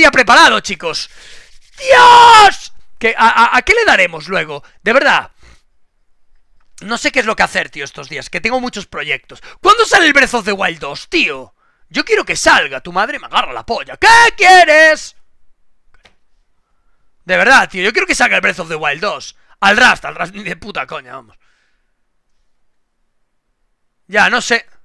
ya preparado, chicos. ¡Dios! ¿Qué, a, qué le daremos luego? De verdad. No sé qué es lo que hacer, tío, estos días, que tengo muchos proyectos. ¿Cuándo sale el Breath of the Wild 2, tío? Yo quiero que salga, tu madre me agarra la polla. ¿Qué quieres? De verdad, tío, yo quiero que salga el Breath of the Wild 2. Al Rust, al Rust ni de puta coña, vamos. Ya, no sé.